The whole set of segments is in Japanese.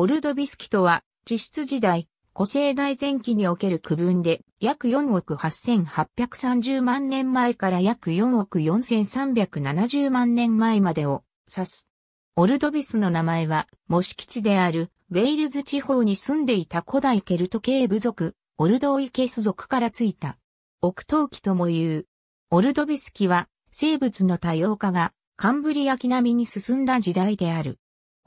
オルドビスキとは、地質時代、古生代前期における区分で、約4億8830万年前から約4億4370万年前までを指す。オルドビスの名前は、模式地である、ウェールズ地方に住んでいた古代ケルト系部族、オルドーイケス族からついた。奥ウキとも言う。オルドビスキは、生物の多様化が、カンブリア紀並みに進んだ時代である。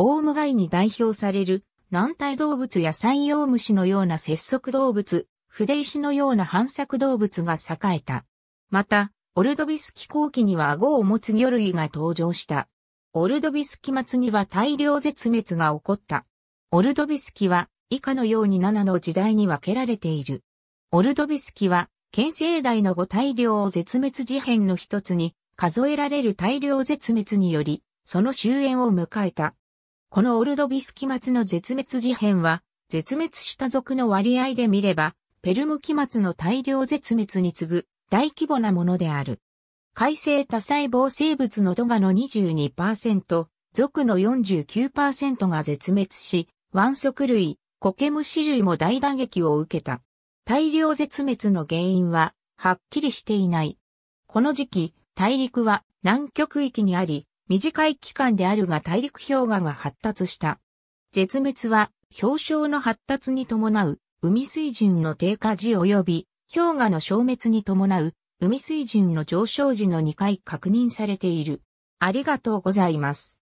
オウムガイに代表される、軟体動物や山陽虫のような節足動物、筆石のような反作動物が栄えた。また、オルドビスキ後期には顎を持つ魚類が登場した。オルドビスキ末には大量絶滅が起こった。オルドビスキは以下のように7の時代に分けられている。オルドビスキは、県西大の5大量絶滅事変の一つに数えられる大量絶滅により、その終焉を迎えた。このオルドビス期末の絶滅事変は、絶滅した族の割合で見れば、ペルム期末の大量絶滅に次ぐ大規模なものである。海生多細胞生物のトガの22%、族の49%が絶滅し、腕足類、コケムシ類も大打撃を受けた。大量絶滅の原因は、はっきりしていない。この時期、大陸は南極域にあり、短い期間であるが大陸氷河が発達した。絶滅は氷床の発達に伴う海水準の低下時及び氷河の消滅に伴う海水準の上昇時の2回確認されている。ありがとうございます。